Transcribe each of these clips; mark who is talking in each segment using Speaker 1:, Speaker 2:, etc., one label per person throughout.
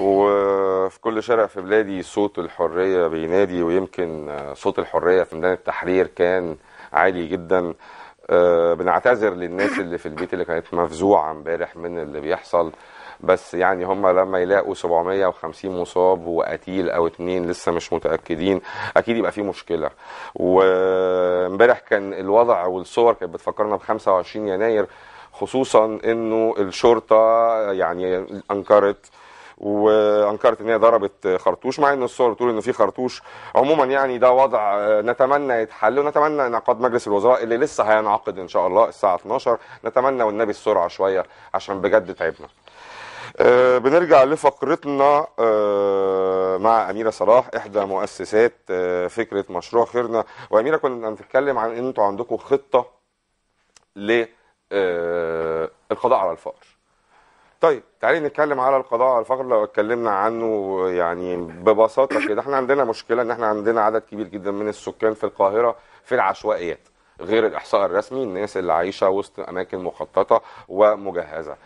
Speaker 1: وفي كل شارع في بلادي صوت الحرية بينادي ويمكن صوت الحرية في ميدان التحرير كان عالي جدا آه، بنعتذر للناس اللي في البيت اللي كانت مفزوعة امبارح من اللي بيحصل بس يعني هم لما يلاقوا 750 مصاب وقتيل او اتنين لسه مش متاكدين اكيد يبقى في مشكله وامبارح كان الوضع والصور كانت بتفكرنا ب 25 يناير خصوصا انه الشرطه يعني انكرت وانكرت ان هي ضربت خرطوش مع ان الصور بتقول ان في خرطوش عموما يعني ده وضع نتمنى يتحل ونتمنى انعقاد مجلس الوزراء اللي لسه هينعقد ان شاء الله الساعه 12 نتمنى والنبي السرعه شويه عشان بجد تعبنا آه، بنرجع لفقرتنا آه، مع أميرة صلاح إحدى مؤسسات آه، فكرة مشروع خيرنا وأميرة كنا بنتكلم عن أن أنتوا عندكم خطة للقضاء على الفقر طيب تعالي نتكلم على القضاء على الفقر لو اتكلمنا عنه يعني ببساطه كده احنا عندنا مشكله ان احنا عندنا عدد كبير جدا من السكان في القاهره في العشوائيات غير الاحصاء الرسمي الناس اللي عايشه وسط اماكن مخططه ومجهزه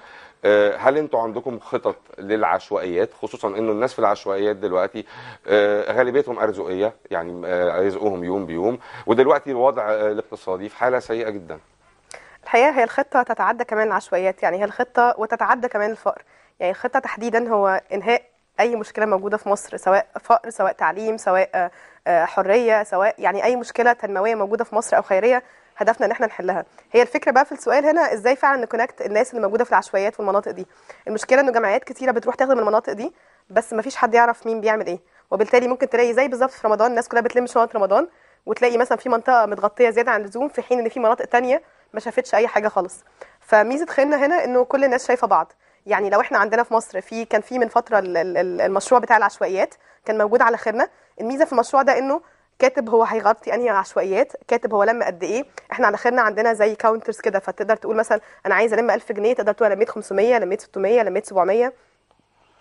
Speaker 1: آه، هل انتوا عندكم خطط للعشوائيات خصوصا انه الناس في العشوائيات دلوقتي آه، غالبيتهم ارزقيه يعني آه، رزقهم يوم بيوم ودلوقتي الوضع الاقتصادي في حاله سيئه جدا
Speaker 2: الحقيقه هي الخطه تتعدى كمان العشوائيات يعني هي الخطه وتتعدى كمان الفقر يعني الخطه تحديدا هو انهاء اي مشكله موجوده في مصر سواء فقر سواء تعليم سواء آه، آه، حريه سواء يعني اي مشكله تنمويه موجوده في مصر او خيريه هدفنا ان احنا نحلها هي الفكره بقى في السؤال هنا ازاي فعلا نكونكت الناس اللي موجوده في العشوائيات والمناطق دي المشكله انه جمعيات كثيره بتروح تخدم المناطق دي بس ما فيش حد يعرف مين بيعمل ايه وبالتالي ممكن تلاقي زي بالظبط في رمضان الناس كلها بتلم شنط رمضان وتلاقي مثلا في منطقه متغطيه زياده عن اللزوم في حين ان في مناطق ثانيه ما شافتش اي حاجه خالص فميزه خيرنا هنا انه كل الناس شايفه بعض يعني لو احنا عندنا في مصر في كان في من فتره المشروع بتاع العشوائيات كان موجود على خيرنا الميزه في المشروع ده انه كاتب هو هيغطي انهي عشوائيات كاتب هو لم قد ايه احنا على خيرنا عندنا زي كاونترز كده فتقدر تقول مثلا انا عايز الم 1000 جنيه تقدر تقول لميت 500 لميت 600 لميت 700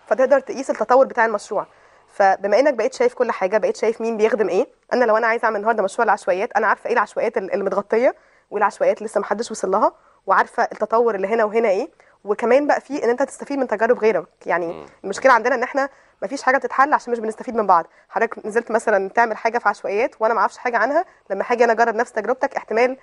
Speaker 2: فتقدر تقيس التطور بتاع المشروع فبما انك بقيت شايف كل حاجه بقيت شايف مين بيخدم ايه انا لو انا عايزه اعمل النهارده مشروع العشوائيات انا عارفه ايه العشوائيات اللي متغطيه والعشوائيات لسه محدش وصل لها وعارفه التطور اللي هنا وهنا ايه وكمان بقى في ان انت تستفيد من تجارب غيرك يعني المشكله عندنا ان احنا ما فيش حاجه بتتحل عشان مش بنستفيد من بعض حضرتك نزلت مثلا تعمل حاجه في عشوائيات وانا ما اعرفش حاجه عنها لما هاجي انا اجرب نفس تجربتك احتمال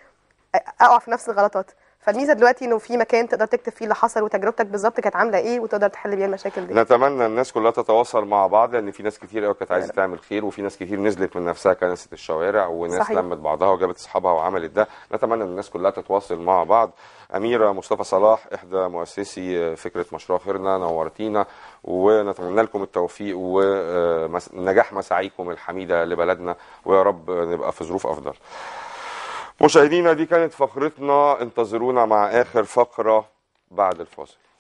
Speaker 2: اقع في نفس الغلطات فالميزه دلوقتي انه في مكان تقدر تكتب فيه اللي حصل وتجربتك بالظبط كانت عامله ايه وتقدر تحل بيها المشاكل دي
Speaker 1: نتمنى الناس كلها تتواصل مع بعض لان في ناس كتير قوي كانت عايزه تعمل خير وفي ناس كتير نزلت من نفسها كنست الشوارع وناس صحيح. لمت بعضها وجابت اصحابها وعملت ده نتمنى ان الناس كلها تتواصل مع بعض اميره مصطفى صلاح احدى مؤسسي فكره مشروع خيرنا نورتينا ونتمنى لكم التوفيق ونجاح مساعيكم الحميده لبلدنا ويا رب نبقى في ظروف افضل مشاهدينا دي كانت فقرتنا انتظرونا مع اخر فقره بعد الفاصل